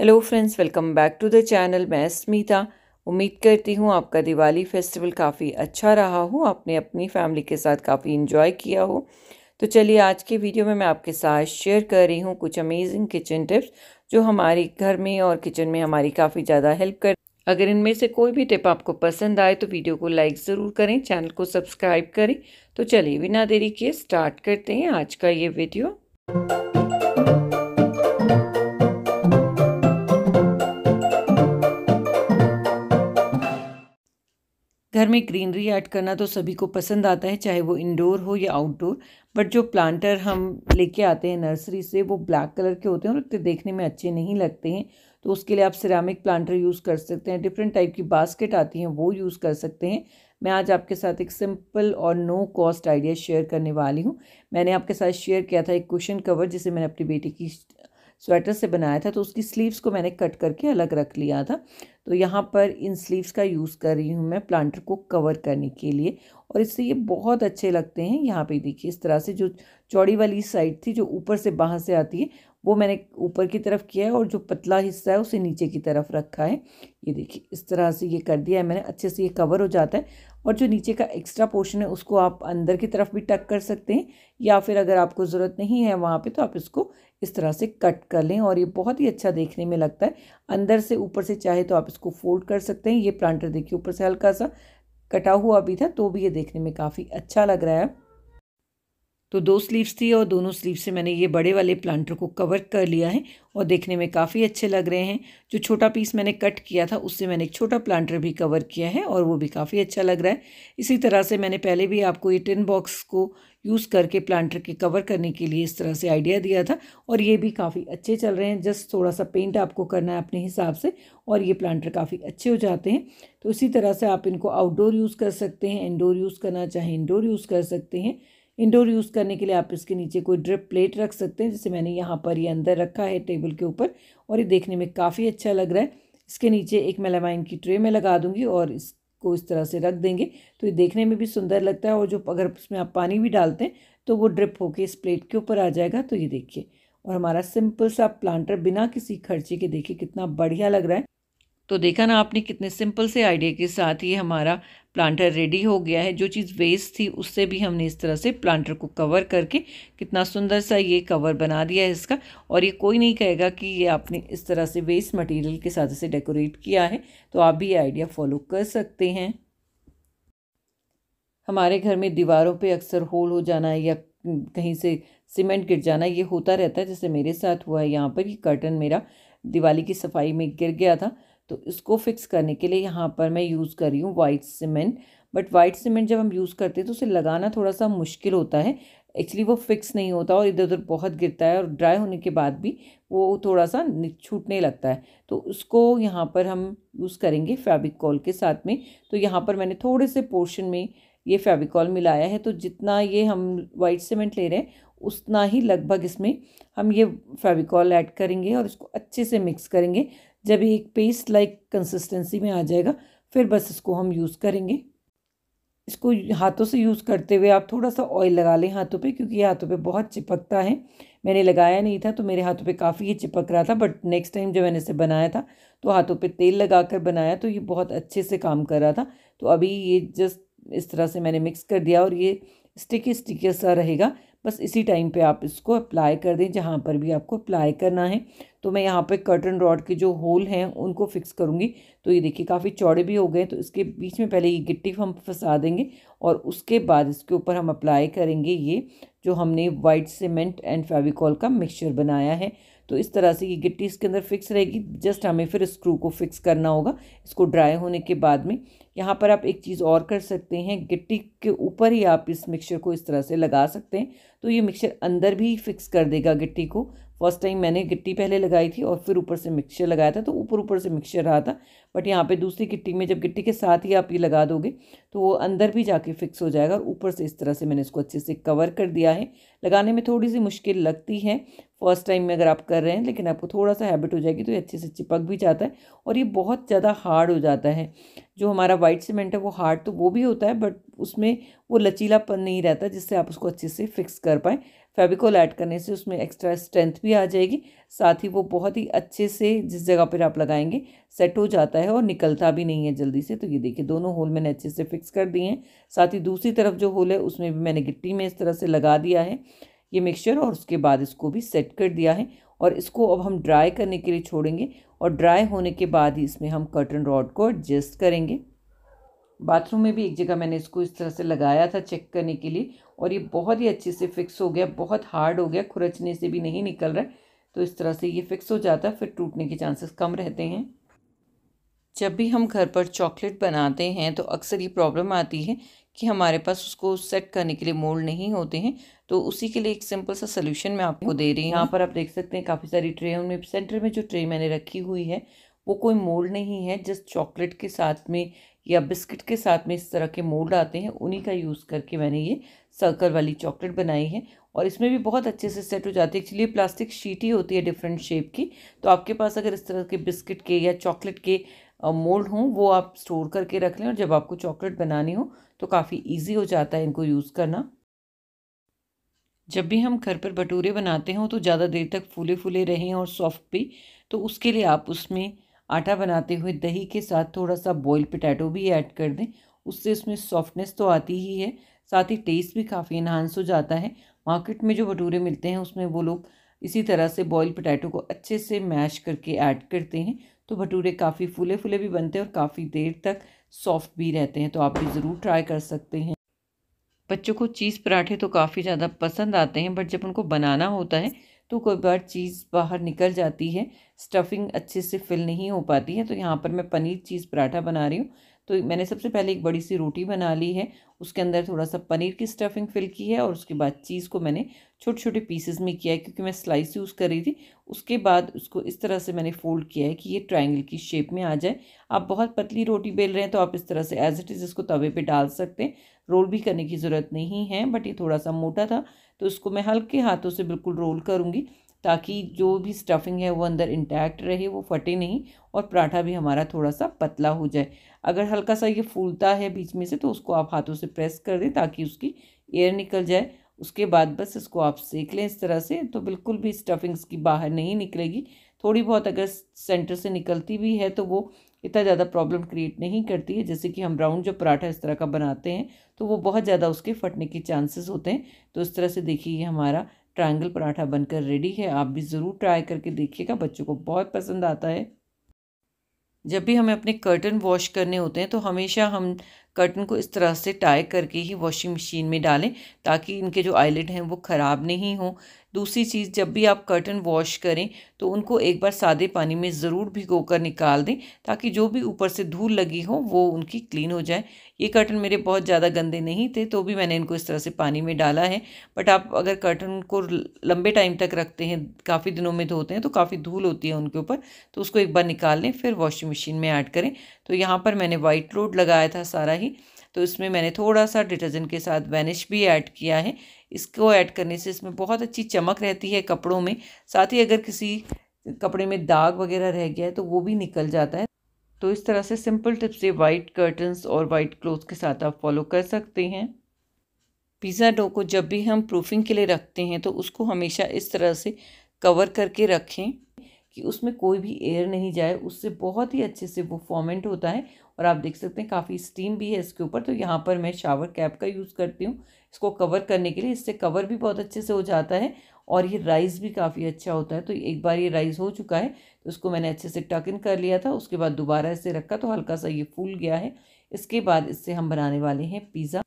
hello friends welcome back to the channel मैं स्मिता उम्मीद करती हूँ आपका दिवाली फेस्टिवल काफ़ी अच्छा रहा हो आपने अपनी फैमिली के साथ काफ़ी इन्जॉय किया हो तो चलिए आज के वीडियो में मैं आपके साथ शेयर कर रही हूँ कुछ अमेजिंग किचन टिप्स जो हमारे घर में और किचन में हमारी काफ़ी ज़्यादा हेल्प कर अगर इनमें से कोई भी टिप आपको पसंद आए तो वीडियो को लाइक ज़रूर करें चैनल को सब्सक्राइब करें तो चलिए बिना देरी किए स्टार्ट करते हैं आज का ये वीडियो घर में ग्रीनरी ऐड करना तो सभी को पसंद आता है चाहे वो इंडोर हो या आउटडोर बट जो प्लांटर हम लेके आते हैं नर्सरी से वो ब्लैक कलर के होते हैं और उतने देखने में अच्छे नहीं लगते हैं तो उसके लिए आप सिरामिक प्लांटर यूज़ कर सकते हैं डिफरेंट टाइप की बास्केट आती हैं वो यूज़ कर सकते हैं मैं आज आपके साथ एक सिंपल और नो कॉस्ट आइडिया शेयर करने वाली हूँ मैंने आपके साथ शेयर किया था एक क्वेश्चन कवर जिसे मैंने अपनी बेटी की स्वेटर से बनाया था तो उसकी स्लीव्स को मैंने कट करके अलग रख लिया था तो यहाँ पर इन स्लीव्स का यूज़ कर रही हूँ मैं प्लांटर को कवर करने के लिए और इससे ये बहुत अच्छे लगते हैं यहाँ पे देखिए इस तरह से जो चौड़ी वाली साइड थी जो ऊपर से बाहर से आती है वो मैंने ऊपर की तरफ किया है और जो पतला हिस्सा है उसे नीचे की तरफ रखा है ये देखिए इस तरह से ये कर दिया है मैंने अच्छे से ये कवर हो जाता है और जो नीचे का एक्स्ट्रा पोर्शन है उसको आप अंदर की तरफ भी टक कर सकते हैं या फिर अगर आपको ज़रूरत नहीं है वहाँ पे तो आप इसको इस तरह से कट कर लें और ये बहुत ही अच्छा देखने में लगता है अंदर से ऊपर से चाहे तो आप इसको फोल्ड कर सकते हैं ये प्लांटर देखिए ऊपर से हल्का सा कटा हुआ भी था तो भी ये देखने में काफ़ी अच्छा लग रहा है तो दो स्लीव्स थी और दोनों स्लीव से मैंने ये बड़े वाले प्लांटर को कवर कर लिया है और देखने में काफ़ी अच्छे लग रहे हैं जो छोटा पीस मैंने कट किया था उससे मैंने एक छोटा प्लांटर भी कवर किया है और वो भी काफ़ी अच्छा लग रहा है इसी तरह से मैंने पहले भी आपको ये टिन बॉक्स को यूज़ करके प्लांटर के कवर करने के लिए इस तरह से आइडिया दिया था और ये भी काफ़ी अच्छे चल रहे हैं जस्ट थोड़ा सा पेंट आपको करना है अपने हिसाब से और ये प्लांटर काफ़ी अच्छे हो जाते हैं तो इसी तरह से आप इनको आउटडोर यूज़ कर सकते हैं इनडोर यूज़ करना चाहे इनडोर यूज़ कर सकते हैं इंडोर यूज़ करने के लिए आप इसके नीचे कोई ड्रिप प्लेट रख सकते हैं जैसे मैंने यहाँ पर ये अंदर रखा है टेबल के ऊपर और ये देखने में काफ़ी अच्छा लग रहा है इसके नीचे एक मेलामाइन की ट्रे में लगा दूँगी और इसको इस तरह से रख देंगे तो ये देखने में भी सुंदर लगता है और जो अगर उसमें आप पानी भी डालते हैं तो वो ड्रिप होके इस प्लेट के ऊपर आ जाएगा तो ये देखिए और हमारा सिंपल सा प्लांटर बिना किसी खर्चे के देखिए कितना बढ़िया लग रहा है तो देखा ना आपने कितने सिंपल से आइडिया के साथ ये हमारा प्लांटर रेडी हो गया है जो चीज़ वेस्ट थी उससे भी हमने इस तरह से प्लांटर को कवर करके कितना सुंदर सा ये कवर बना दिया है इसका और ये कोई नहीं कहेगा कि ये आपने इस तरह से वेस्ट मटेरियल के साथ इसे डेकोरेट किया है तो आप भी ये आइडिया फॉलो कर सकते हैं हमारे घर में दीवारों पर अक्सर होल हो जाना या कहीं से सीमेंट गिर जाना ये होता रहता है जैसे मेरे साथ हुआ है यहाँ पर ये कर्टन मेरा दिवाली की सफाई में गिर गया था तो इसको फिक्स करने के लिए यहाँ पर मैं यूज़ कर रही हूँ white cement but white cement जब हम यूज़ करते हैं तो उसे लगाना थोड़ा सा मुश्किल होता है एक्चुअली वो फिक्स नहीं होता और इधर उधर बहुत गिरता है और ड्राई होने के बाद भी वो थोड़ा सा छूटने लगता है तो उसको यहाँ पर हम यूज़ करेंगे फेविकॉल के साथ में तो यहाँ पर मैंने थोड़े से पोर्शन में ये फेविकॉल मिलाया है तो जितना ये हम वाइट सीमेंट ले रहे हैं उतना ही लगभग इसमें हम ये फेविकॉल ऐड करेंगे और इसको अच्छे से मिक्स करेंगे जब ये एक पेस्ट लाइक कंसिस्टेंसी में आ जाएगा फिर बस इसको हम यूज़ करेंगे इसको हाथों से यूज़ करते हुए आप थोड़ा सा ऑयल लगा लें हाथों पे क्योंकि ये हाथों पे बहुत चिपकता है मैंने लगाया नहीं था तो मेरे हाथों पे काफ़ी ये चिपक रहा था बट नेक्स्ट टाइम जब मैंने इसे बनाया था तो हाथों पे तेल लगा कर बनाया तो ये बहुत अच्छे से काम कर रहा था तो अभी ये जस्ट इस तरह से मैंने मिक्स कर दिया और ये स्टिकी स्टिकी सा रहेगा बस इसी टाइम पे आप इसको अप्लाई कर दें जहाँ पर भी आपको अप्लाई करना है तो मैं यहाँ पे कर्टन रॉड के जो होल हैं उनको फिक्स करूँगी तो ये देखिए काफ़ी चौड़े भी हो गए तो इसके बीच में पहले ये गिट्टी हम फंसा देंगे और उसके बाद इसके ऊपर हम अप्लाई करेंगे ये जो हमने वाइट सीमेंट एंड फेविकॉल का मिक्सचर बनाया है तो इस तरह से ये गिट्टी इसके अंदर फिक्स रहेगी जस्ट हमें फिर स्क्रू को फिक्स करना होगा इसको ड्राई होने के बाद में यहाँ पर आप एक चीज़ और कर सकते हैं गिट्टी के ऊपर ही आप इस मिक्सचर को इस तरह से लगा सकते हैं तो ये मिक्सचर अंदर भी फिक्स कर देगा गिट्टी को फर्स्ट टाइम मैंने गिट्टी पहले लगाई थी और फिर ऊपर से मिक्सचर लगाया था तो ऊपर ऊपर से मिक्सचर रहा था बट यहाँ पे दूसरी गिट्टी में जब गिट्टी के साथ ही आप ये लगा दोगे तो वो अंदर भी जाके फिक्स हो जाएगा और ऊपर से इस तरह से मैंने इसको अच्छे से कवर कर दिया है लगाने में थोड़ी सी मुश्किल लगती है फर्स्ट टाइम में अगर आप कर रहे हैं लेकिन आपको थोड़ा सा हैबिट हो जाएगी तो ये अच्छे से चिपक भी जाता है और ये बहुत ज़्यादा हार्ड हो जाता है जो हमारा वाइट सीमेंट है वो हार्ड तो वो भी होता है बट उसमें वो लचीलापन नहीं रहता जिससे आप उसको अच्छे से फिक्स कर पाएँ फेविकोल ऐड करने से उसमें एक्स्ट्रा स्ट्रेंथ भी आ जाएगी साथ ही वो बहुत ही अच्छे से जिस जगह पर आप लगाएंगे सेट हो जाता है और निकलता भी नहीं है जल्दी से तो ये देखिए दोनों होल मैंने अच्छे से फिक्स कर दिए हैं साथ ही दूसरी तरफ जो होल है उसमें भी मैंने गिट्टी में इस तरह से लगा दिया है ये मिक्सचर और उसके बाद इसको भी सेट कर दिया है और इसको अब हम ड्राई करने के लिए छोड़ेंगे और ड्राई होने के बाद ही इसमें हम कर्टन रॉड को एडजस्ट करेंगे बाथरूम में भी एक जगह मैंने इसको इस तरह से लगाया था चेक करने के लिए और ये बहुत ही अच्छे से फिक्स हो गया बहुत हार्ड हो गया खुरचने से भी नहीं निकल रहा है तो इस तरह से ये फिक्स हो जाता है फिर टूटने के चांसेस कम रहते हैं जब भी हम घर पर चॉकलेट बनाते हैं तो अक्सर ये प्रॉब्लम आती है कि हमारे पास उसको सेट करने के लिए मोल्ड नहीं होते हैं तो उसी के लिए एक सिंपल सा सोल्यूशन मैं आपको दे रही हूँ यहाँ पर आप देख सकते हैं काफ़ी सारी ट्रे उनमें सेंटर में जो ट्रे मैंने रखी हुई है वो कोई मोल्ड नहीं है जस्ट चॉकलेट के साथ में या बिस्किट के साथ में इस तरह के मोल्ड आते हैं उन्हीं का यूज़ करके मैंने ये सर्कल वाली चॉकलेट बनाई है और इसमें भी बहुत अच्छे से सेट हो जाती है एक्चुअली प्लास्टिक शीट ही होती है डिफरेंट शेप की तो आपके पास अगर इस तरह के बिस्किट के या चॉकलेट के मोल्ड हों वो आप स्टोर करके रख लें और जब आपको चॉकलेट बनानी हो तो काफ़ी ईजी हो जाता है इनको यूज़ करना जब भी हम घर पर भटूरे बनाते हों तो ज़्यादा देर तक फूले फूले रहें और सॉफ्ट भी तो उसके लिए आप उसमें आटा बनाते हुए दही के साथ थोड़ा सा बॉयल पटैटो भी ऐड कर दें उससे उसमें सॉफ्टनेस तो आती ही है साथ ही टेस्ट भी काफ़ी इन्हांस हो जाता है मार्केट में जो भटूरे मिलते हैं उसमें वो लोग इसी तरह से बॉयल पटैटो को अच्छे से मैश करके ऐड करते हैं तो भटूरे काफ़ी फूले फूले भी बनते हैं और काफ़ी देर तक सॉफ्ट भी रहते हैं तो आप भी ज़रूर ट्राई कर सकते हैं बच्चों को चीज़ पराठे तो काफ़ी ज़्यादा पसंद आते हैं बट जब उनको बनाना होता है तो कोई बार चीज़ बाहर निकल जाती है स्टफिंग अच्छे से फिल नहीं हो पाती है तो यहाँ पर मैं पनीर चीज़ पराठा बना रही हूँ तो मैंने सबसे पहले एक बड़ी सी रोटी बना ली है उसके अंदर थोड़ा सा पनीर की स्टफिंग फिल की है और उसके बाद चीज़ को मैंने छोटे छोटे पीसेस में किया है क्योंकि मैं स्लाइस यूज़ कर रही थी उसके बाद उसको इस तरह से मैंने फोल्ड किया है कि ये ट्राइंगल की शेप में आ जाए आप बहुत पतली रोटी बेल रहे हैं तो आप इस तरह से एज इट इज़ इसको तवे पर डाल सकते हैं रोल भी करने की ज़रूरत नहीं है बट ये थोड़ा सा मोटा था तो इसको मैं हल्के हाथों से बिल्कुल रोल करूँगी ताकि जो भी स्टफिंग है वो अंदर इंटैक्ट रहे वो फटे नहीं और पराठा भी हमारा थोड़ा सा पतला हो जाए अगर हल्का सा ये फूलता है बीच में से तो उसको आप हाथों से प्रेस कर दें ताकि उसकी एयर निकल जाए उसके बाद बस इसको आप सेक लें इस तरह से तो बिल्कुल भी स्टफिंग्स की बाहर नहीं निकलेगी थोड़ी बहुत अगर सेंटर से निकलती भी है तो वो इतना ज़्यादा प्रॉब्लम क्रिएट नहीं करती है जैसे कि हम राउंड जो पराठा इस तरह का बनाते हैं तो वो बहुत ज़्यादा उसके फटने के चांसेस होते हैं तो इस तरह से देखिए हमारा ट्रायंगल पराठा बनकर रेडी है आप भी ज़रूर ट्राई करके देखिएगा बच्चों को बहुत पसंद आता है जब भी हमें अपने कर्टन वॉश करने होते हैं तो हमेशा हम कर्टन को इस तरह से टाई करके ही वॉशिंग मशीन में डालें ताकि इनके जो आईलेट हैं वो ख़राब नहीं हों दूसरी चीज़ जब भी आप कर्टन वॉश करें तो उनको एक बार सादे पानी में ज़रूर भिगो कर निकाल दें ताकि जो भी ऊपर से धूल लगी हो वो उनकी क्लीन हो जाए ये कर्टन मेरे बहुत ज़्यादा गंदे नहीं थे तो भी मैंने इनको इस तरह से पानी में डाला है बट आप अगर कर्टन को लंबे टाइम तक रखते हैं काफ़ी दिनों में धोते हैं तो काफ़ी धूल होती है उनके ऊपर तो उसको एक बार निकाल लें फिर वॉशिंग मशीन में ऐड करें तो यहाँ पर मैंने वाइट लोड लगाया था सारा ही तो इसमें मैंने थोड़ा सा डिटर्जेंट के साथ वैनिश भी ऐड किया है इसको ऐड करने से इसमें बहुत अच्छी चमक रहती है कपड़ों में साथ ही अगर किसी कपड़े में दाग वगैरह रह गया है तो वो भी निकल जाता है तो इस तरह से सिंपल टिप से वाइट कर्टन्स और वाइट क्लोथ के साथ आप फॉलो कर सकते हैं पिज़्ज़ा डो को जब भी हम प्रूफिंग के लिए रखते हैं तो उसको हमेशा इस तरह से कवर करके रखें कि उसमें कोई भी एयर नहीं जाए उससे बहुत ही अच्छे से वो फॉर्मेंट होता है और आप देख सकते हैं काफ़ी स्टीम भी है इसके ऊपर तो यहाँ पर मैं शावर कैप का यूज़ करती हूँ इसको कवर करने के लिए इससे कवर भी बहुत अच्छे से हो जाता है और ये राइस भी काफ़ी अच्छा होता है तो एक बार ये राइस हो चुका है तो इसको मैंने अच्छे से टक इन कर लिया था उसके बाद दोबारा इसे रखा तो हल्का सा ये फूल गया है इसके बाद इससे हम बनाने वाले हैं पिज़्ज़ा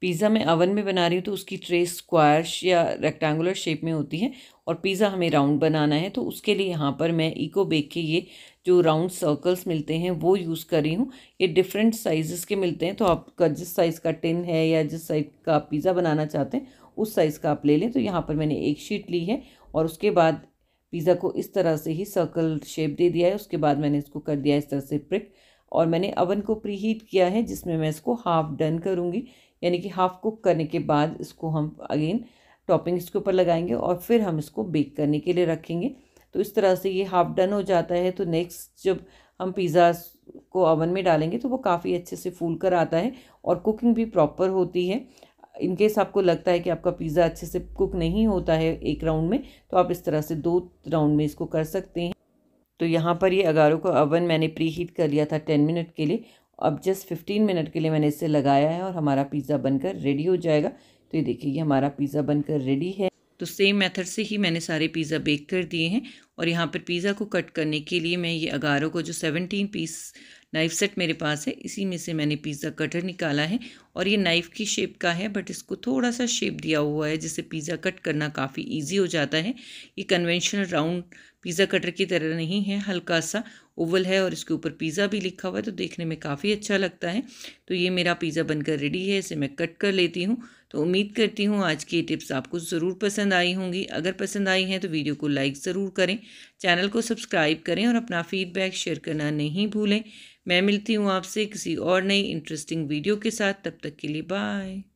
पिज़्ज़ा मैं अवन में बना रही हूँ तो उसकी ट्रे स्क्वायर या रेक्टेंगुलर शेप में होती है और पिज़्ज़ा हमें राउंड बनाना है तो उसके लिए यहाँ पर मैं इको बेक के ये जो राउंड सर्कल्स मिलते हैं वो यूज़ कर रही हूँ ये डिफरेंट साइज़ के मिलते हैं तो आपका जिस साइज़ का टिन है या जिस साइज़ का आप पिज़्ज़ा बनाना चाहते हैं उस साइज़ का आप ले लें तो यहाँ पर मैंने एक शीट ली है और उसके बाद पिज़्ज़ा को इस तरह से ही सर्कल शेप दे दिया है उसके बाद मैंने इसको कर दिया इस तरह से प्रिक और मैंने अवन को प्री हीट किया है जिसमें मैं इसको हाफ डन करूँगी यानी कि हाफ़ कुक करने के बाद इसको हम अगेन टॉपिंग इसके ऊपर लगाएंगे और फिर हम इसको बेक करने के लिए रखेंगे तो इस तरह से ये हाफ़ डन हो जाता है तो नेक्स्ट जब हम पिज़्ज़ा को ओवन में डालेंगे तो वो काफ़ी अच्छे से फूल कर आता है और कुकिंग भी प्रॉपर होती है इनकेस आपको लगता है कि आपका पिज़्ज़ा अच्छे से कुक नहीं होता है एक राउंड में तो आप इस तरह से दो राउंड में इसको कर सकते हैं तो यहाँ पर ये अगारों का अवन मैंने प्री हीट कर लिया था टेन मिनट के लिए अब जस्ट फिफ्टीन मिनट के लिए मैंने इसे लगाया है और हमारा पिज़्ज़ा बनकर रेडी हो जाएगा तो ये देखिए हमारा पिज़्ज़ा बनकर रेडी है तो सेम मेथड से ही मैंने सारे पिज़्ज़ा बेक कर दिए हैं और यहाँ पर पिज़्ज़ा को कट करने के लिए मैं ये अगारों को जो सेवनटीन पीस नाइफ सेट मेरे पास है इसी में से मैंने पिज़्ज़ा कटर निकाला है और ये नाइफ़ की शेप का है बट इसको थोड़ा सा शेप दिया हुआ है जिससे पिज़्ज़ा कट करना काफ़ी ईजी हो जाता है ये कन्वेंशनल राउंड पिज़्ज़ा कटर की तरह नहीं है हल्का सा ओवल है और इसके ऊपर पिज़्ज़ा भी लिखा हुआ है तो देखने में काफ़ी अच्छा लगता है तो ये मेरा पिज़्ज़ा बनकर रेडी है इसे मैं कट कर लेती हूँ तो उम्मीद करती हूँ आज की टिप्स आपको ज़रूर पसंद आई होंगी अगर पसंद आई हैं तो वीडियो को लाइक ज़रूर करें चैनल को सब्सक्राइब करें और अपना फ़ीडबैक शेयर करना नहीं भूलें मैं मिलती हूँ आपसे किसी और नई इंटरेस्टिंग वीडियो के साथ तब तक के लिए बाय